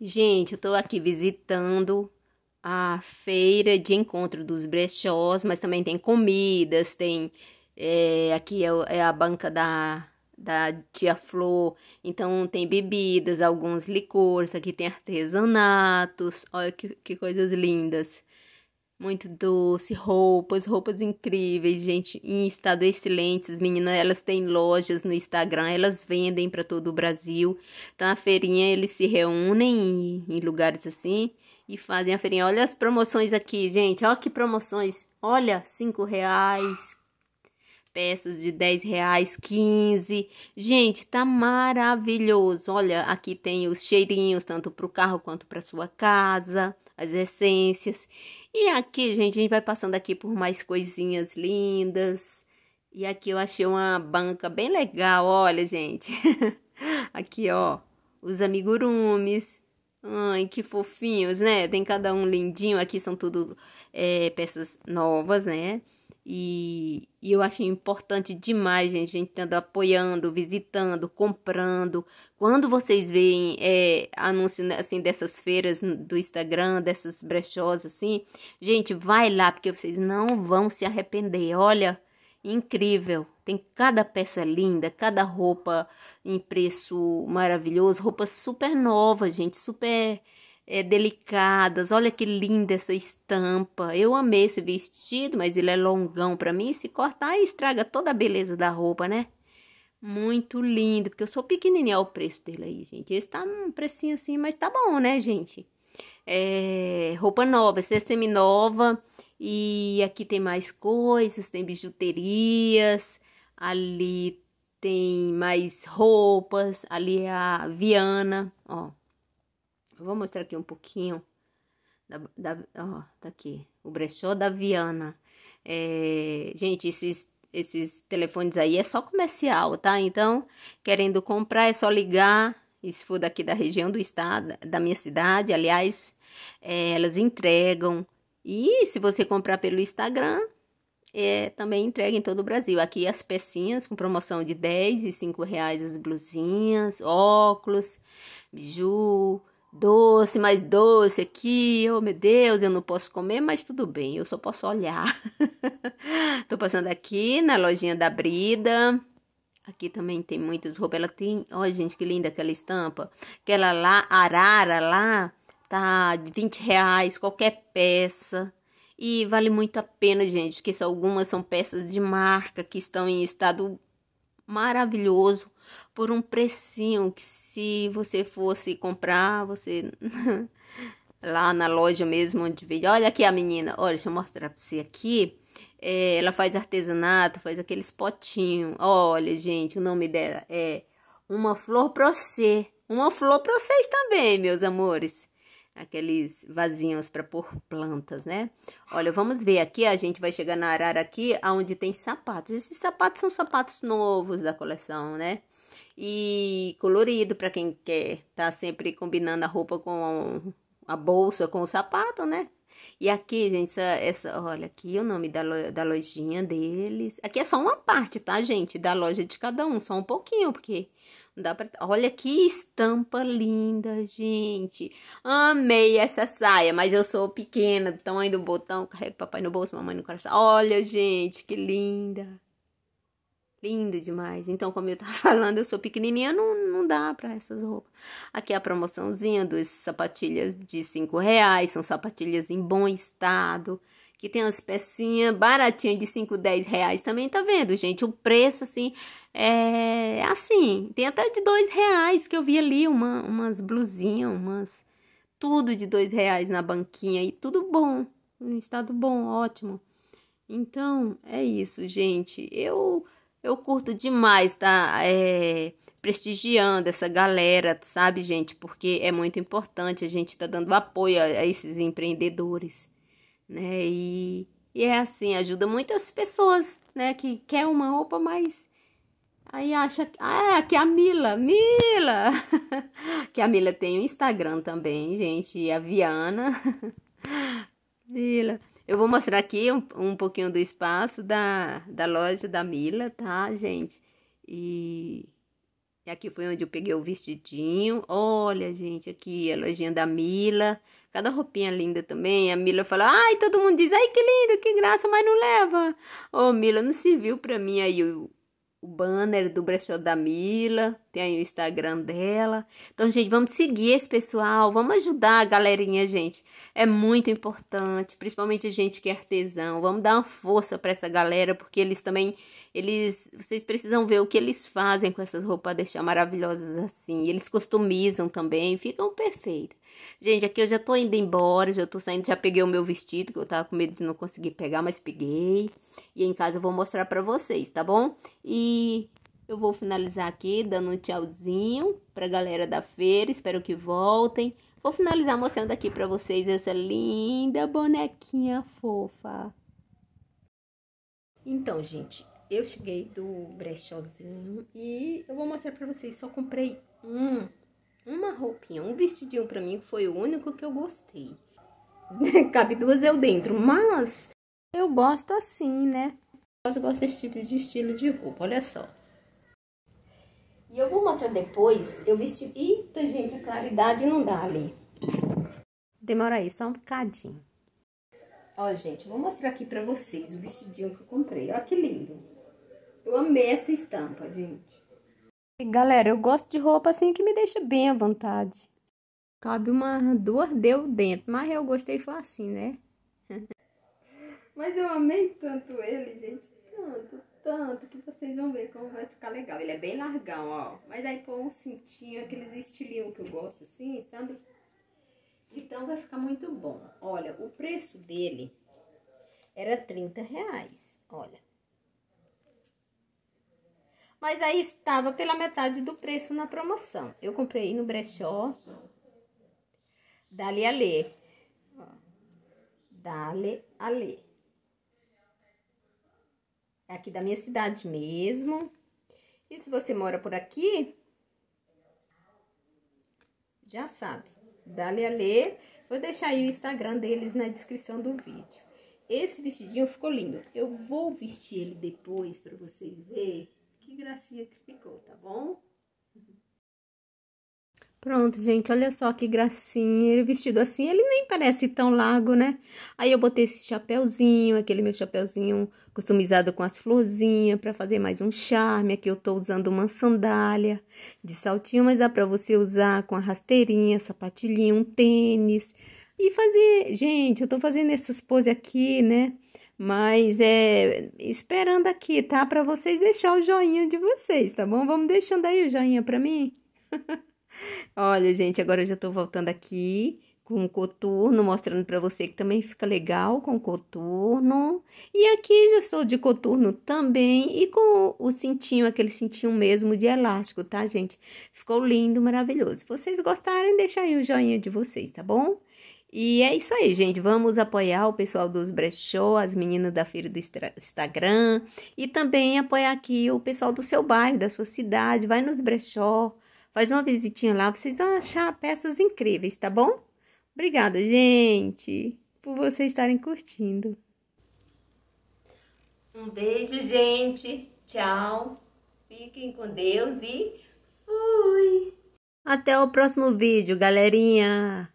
Gente, eu tô aqui visitando a feira de encontro dos brechós, mas também tem comidas, tem. É, aqui é, é, a banca da, da Tia Flor, então tem bebidas, alguns licores, aqui tem artesanatos, olha que, que coisas lindas muito doce, roupas, roupas incríveis, gente, em estado excelente. As meninas, elas têm lojas no Instagram, elas vendem para todo o Brasil. Então a feirinha eles se reúnem em, em lugares assim e fazem a feirinha. Olha as promoções aqui, gente. Olha que promoções. Olha, cinco reais, peças de 10 reais, 15. Gente, tá maravilhoso. Olha, aqui tem os cheirinhos, tanto para o carro quanto para sua casa as essências. E aqui, gente, a gente vai passando aqui por mais coisinhas lindas. E aqui eu achei uma banca bem legal, olha, gente. aqui, ó, os amigurumes Ai, que fofinhos, né? Tem cada um lindinho. Aqui são tudo é, peças novas, né? E, e, eu acho importante demais, gente, a gente estando apoiando, visitando, comprando. Quando vocês veem é, anúncio né, assim dessas feiras do Instagram, dessas brechós assim, gente, vai lá porque vocês não vão se arrepender. Olha, incrível. Tem cada peça linda, cada roupa em preço maravilhoso, roupa super nova, gente, super é, delicadas. Olha que linda essa estampa. Eu amei esse vestido, mas ele é longão para mim. Se cortar, estraga toda a beleza da roupa, né? Muito lindo, porque eu sou pequenininha. Olha o preço dele aí, gente. Esse tá um precinho assim, mas tá bom, né, gente? É, roupa nova, essa é semi-nova. E aqui tem mais coisas, tem bijuterias, ali tem mais roupas, ali é a Viana, ó, eu vou mostrar aqui um pouquinho. Da, da, ó, tá aqui. O brechó da Viana. É, gente, esses, esses telefones aí é só comercial, tá? Então, querendo comprar, é só ligar. E se for daqui da região do estado, da minha cidade, aliás, é, elas entregam. E se você comprar pelo Instagram, é, também entrega em todo o Brasil. Aqui as pecinhas com promoção de 10 e 5 reais as blusinhas, óculos, biju, doce, mais doce aqui. Oh, meu Deus, eu não posso comer, mas tudo bem, eu só posso olhar. Tô passando aqui na lojinha da Brida. Aqui também tem muitas roupas. Ela tem, olha gente, que linda aquela estampa. Aquela lá, arara lá, tá de 20 reais qualquer peça. E vale muito a pena, gente, porque algumas são peças de marca que estão em estado maravilhoso por um precinho que se você fosse comprar, você lá na loja mesmo onde veio. olha aqui a menina, olha, deixa eu mostrar para você aqui. É, ela faz artesanato, faz aqueles potinhos. Olha, gente, o nome dela é Uma Flor para Você. Uma flor para vocês também, meus amores aqueles vasinhos para pôr plantas, né? Olha, vamos ver aqui, a gente vai chegar na arara aqui, aonde tem sapatos. Esses sapatos são sapatos novos da coleção, né? e colorido para quem quer tá sempre combinando a roupa com a bolsa, com o sapato, né? E aqui, gente, essa, essa olha aqui é o nome da, lo, da lojinha deles. Aqui é só uma parte, tá, gente? Da loja de cada um, só um pouquinho, porque não dá para. Olha que estampa linda, gente. Amei essa saia, mas eu sou pequena, então tamanho do botão, carrego papai no bolso, mamãe no coração. Olha, gente, que linda. Linda demais. Então, como eu tava falando, eu sou pequenininha, não, não dá para essas roupas. Aqui é a promoçãozinha, duas sapatilhas de cinco reais. São sapatilhas em bom estado. Que tem umas pecinhas baratinhas de 5, 10 reais também, tá vendo, gente? O preço, assim, é assim. Tem até de dois reais que eu vi ali, uma, umas blusinhas, umas... Tudo de dois reais na banquinha e tudo bom. Um estado bom, ótimo. Então, é isso, gente. Eu eu curto demais tá é, prestigiando essa galera, sabe, gente? Porque é muito importante a gente tá dando apoio a, a esses empreendedores, né? E, e é assim, ajuda muitas pessoas, né? Que quer uma roupa, mas Aí acha, ah, que a Mila, Mila, que a Mila tem o Instagram também, gente, a Viana, Mila. Eu vou mostrar aqui um, um pouquinho do espaço da, da loja da Mila, tá, gente? E e aqui foi onde eu peguei o vestidinho. Olha, gente, aqui a lojinha da Mila. Cada roupinha linda também. A Mila fala, ai, todo mundo diz, ai, que lindo, que graça, mas não leva. Ô, oh, Mila, não serviu pra mim aí o, o banner do Brechó da Mila, tem aí o Instagram dela. Então, gente, vamos seguir esse pessoal, vamos ajudar a galerinha, gente. É muito importante, principalmente a gente que é artesão. Vamos dar uma força para essa galera, porque eles também, eles, vocês precisam ver o que eles fazem com essas roupas, deixar maravilhosas assim. Eles customizam também, ficam perfeitas. Gente, aqui eu já tô indo embora, já tô saindo, já peguei o meu vestido, que eu tava com medo de não conseguir pegar, mas peguei. E em casa eu vou mostrar pra vocês, tá bom? E eu vou finalizar aqui dando um tchauzinho pra galera da feira, espero que voltem. Vou finalizar mostrando aqui pra vocês essa linda bonequinha fofa. Então, gente, eu cheguei do brechózinho e eu vou mostrar pra vocês, só comprei um uma roupinha, um vestidinho para mim foi o único que eu gostei. Cabe duas eu dentro, mas eu gosto assim, né? Eu gosto desse tipo de estilo de roupa, olha só. E eu vou mostrar depois, eu vesti... Eita, gente, a claridade não dá ali. Demora aí, só um bocadinho. Ó, gente, vou mostrar aqui pra vocês o vestidinho que eu comprei. Ó, que lindo. Eu amei essa estampa, gente. Galera, eu gosto de roupa assim que me deixa bem à vontade. Cabe uma, duas deu dentro, mas eu gostei foi assim, né? mas eu amei tanto ele, gente, tanto, tanto, que vocês vão ver como vai ficar legal. Ele é bem largão, ó, mas aí põe um cintinho, aqueles estilinhos que eu gosto assim, sabe? Então vai ficar muito bom. Olha, o preço dele era 30 reais, olha. Mas aí estava pela metade do preço na promoção. Eu comprei no brechó. Dale a Lê. Dale a É aqui da minha cidade mesmo. E se você mora por aqui, já sabe. Dale a Vou deixar aí o Instagram deles na descrição do vídeo. Esse vestidinho ficou lindo. Eu vou vestir ele depois para vocês verem que gracinha que ficou, tá bom? Pronto, gente, olha só que gracinha. Ele vestido assim, ele nem parece tão largo, né? Aí eu botei esse chapéuzinho, aquele meu chapéuzinho customizado com as florzinhas, para fazer mais um charme. Aqui eu tô usando uma sandália de saltinho, mas dá para você usar com a rasteirinha, sapatilhinha, um tênis. E fazer, gente, eu tô fazendo essas poses aqui, né? Mas é esperando aqui, tá? Para vocês deixar o joinha de vocês, tá bom? Vamos deixando aí o joinha para mim. Olha, gente, agora eu já tô voltando aqui com o coturno, mostrando para você que também fica legal com o coturno. E aqui já sou de coturno também e com o cintinho, aquele cintinho mesmo de elástico, tá, gente? Ficou lindo, maravilhoso. Se vocês gostarem, deixa aí o joinha de vocês, tá bom? E é isso aí, gente. Vamos apoiar o pessoal dos brechó, as meninas da feira do Instagram e também apoiar aqui o pessoal do seu bairro, da sua cidade. Vai nos brechó, faz uma visitinha lá, vocês vão achar peças incríveis, tá bom? Obrigada, gente, por vocês estarem curtindo. Um beijo, gente. Tchau. Fiquem com Deus e fui. Até o próximo vídeo, galerinha.